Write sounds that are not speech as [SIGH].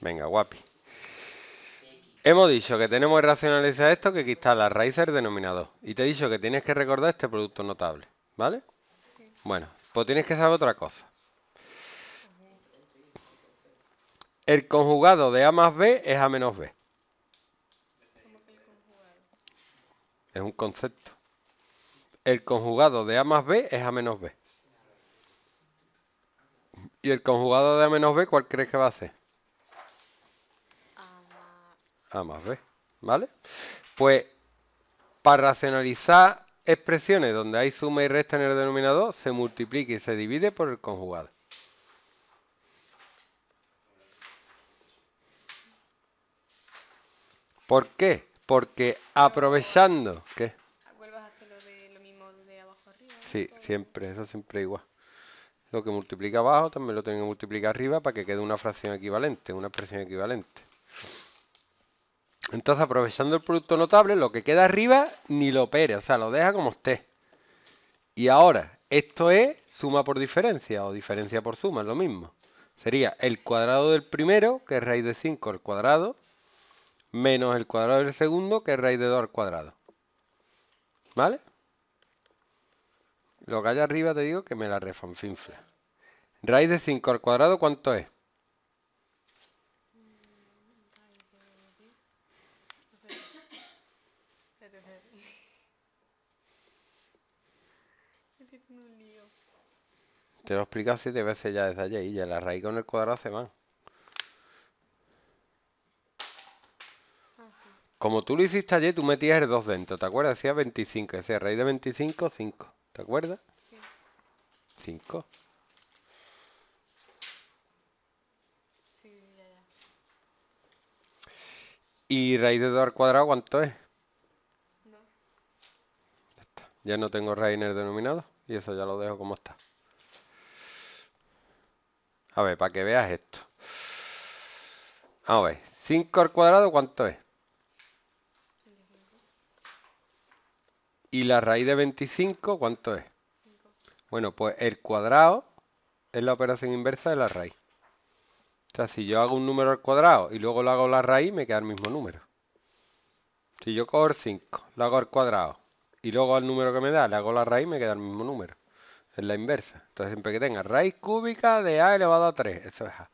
Venga, guapi. Hemos dicho que tenemos que racionalizar esto, que quitar la raíz del denominador. Y te he dicho que tienes que recordar este producto notable, ¿vale? Bueno, pues tienes que saber otra cosa. El conjugado de A más B es A menos B. Es un concepto. El conjugado de A más B es A menos B. ¿Y el conjugado de A menos B cuál crees que va a ser? A más B, ¿vale? Pues para racionalizar expresiones donde hay suma y resta en el denominador, se multiplica y se divide por el conjugado. ¿Por qué? Porque aprovechando... ¿Qué? ¿Vuelvas a hacer lo de lo mismo de abajo arriba? Sí, siempre, eso siempre igual. Lo que multiplica abajo también lo tengo que multiplicar arriba para que quede una fracción equivalente, una expresión equivalente. Entonces, aprovechando el producto notable, lo que queda arriba ni lo opere, o sea, lo deja como esté. Y ahora, esto es suma por diferencia o diferencia por suma, es lo mismo. Sería el cuadrado del primero, que es raíz de 5 al cuadrado, menos el cuadrado del segundo, que es raíz de 2 al cuadrado. ¿Vale? Lo que hay arriba te digo que me la refanfinfla. Raíz de 5 al cuadrado, ¿cuánto es? [LAUGHS] Este Te lo he explicado siete veces ya desde ayer y ya la raíz con el cuadrado se va ah, Como tú lo hiciste ayer, tú metías el 2 dentro, ¿te acuerdas? Decías 25, decía raíz de 25, 5, ¿te acuerdas? Sí. 5. Sí, ya, ya. ¿Y raíz de 2 al cuadrado cuánto es? Ya no tengo Rainer denominado y eso ya lo dejo como está. A ver, para que veas esto. A ver, 5 al cuadrado, ¿cuánto es? Y la raíz de 25, ¿cuánto es? Bueno, pues el cuadrado es la operación inversa de la raíz. O sea, si yo hago un número al cuadrado y luego lo hago la raíz, me queda el mismo número. Si yo cojo el 5, lo hago al cuadrado, y luego al número que me da le hago la raíz me queda el mismo número. Es la inversa. Entonces siempre que tenga raíz cúbica de a elevado a 3, eso es a.